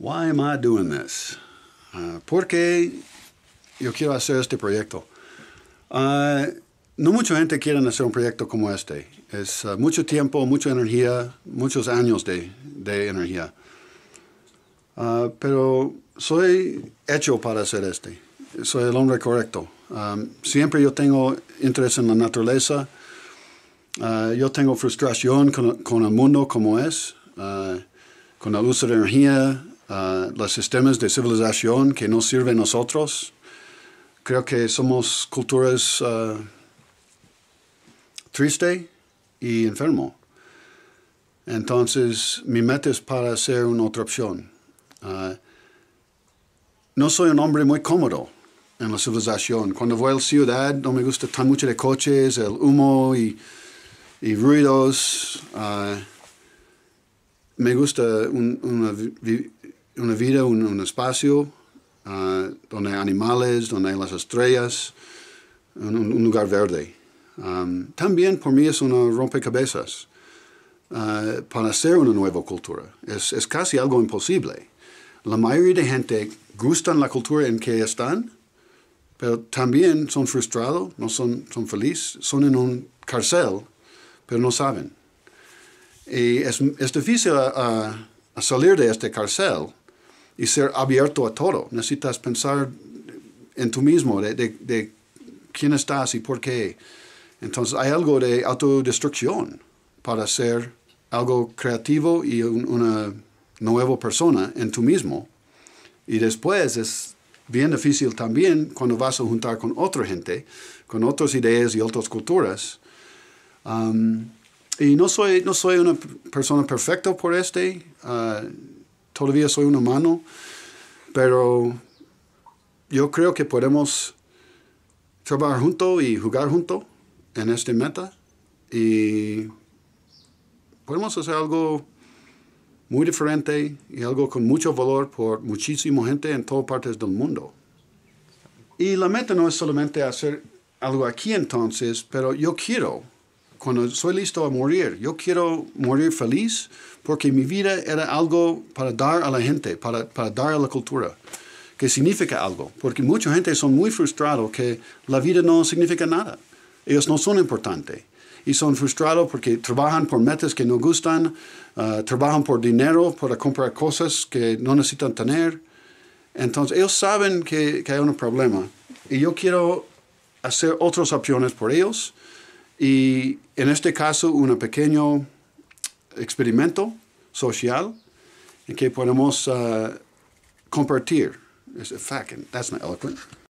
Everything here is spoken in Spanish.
Why am I doing this? Ah, ¿Por qué yo quiero hacer este proyecto? Ah, no mucha gente quiere hacer un proyecto como este. Es ah, mucho tiempo, mucha energía, muchos años de, de energía. pero soy hecho para hacer este. Soy el hombre correcto. siempre yo tengo interés en la naturaleza. yo tengo frustración con, con, el mundo como es, con la luz de energía, los sistemas de civilización que no sirven a nosotros. Creo que somos culturas tristes ah, triste y enfermo. Entonces, mi meta es para ser una otra opción. Ah, no soy un hombre muy cómodo en la civilización. Cuando voy a la ciudad no me gusta tan mucho de coches, el humo y, ruidos. Ah, me gusta un, una una vida, un, un espacio uh, donde hay animales, donde hay las estrellas, un, un lugar verde. Um, también por mí es una rompecabezas uh, para hacer una nueva cultura. Es, casi algo imposible. La mayoría de gente gustan la cultura en que están, pero también son frustrados, no son, felices, son en un carcel, pero no saben. Y es, difícil uh, salir de este carcel y ser abierto a todo. Necesitas pensar en tú mismo, de, de, quién estás y por qué. Entonces hay algo de autodestrucción para ser algo creativo y una nueva persona en tú mismo. Y después es bien difícil también cuando vas a juntar con otra gente, con otras ideas y otras culturas. Um, y no soy, no soy una persona perfecta por este. Uh, todavía soy un humano, pero yo creo que podemos trabajar juntos y jugar juntos en este meta y podemos hacer algo muy diferente y algo con mucho valor por muchísima gente en todas partes del mundo. Y la meta no es solamente hacer algo aquí entonces, pero yo quiero cuando soy listo a morir, yo quiero morir feliz porque mi vida era algo para dar a la gente, para, para dar a la cultura, que significa algo, porque mucha gente son muy frustrados que la vida no significa nada, ellos no son importantes. Y son frustrados porque trabajan por metas que no gustan, ah, trabajan por dinero para comprar cosas que no necesitan tener. Entonces, ellos saben que, que hay un problema. Y yo quiero hacer otras opciones por ellos, y en este caso, un pequeño experimento social en que podemos uh, compartir. that's not eloquent.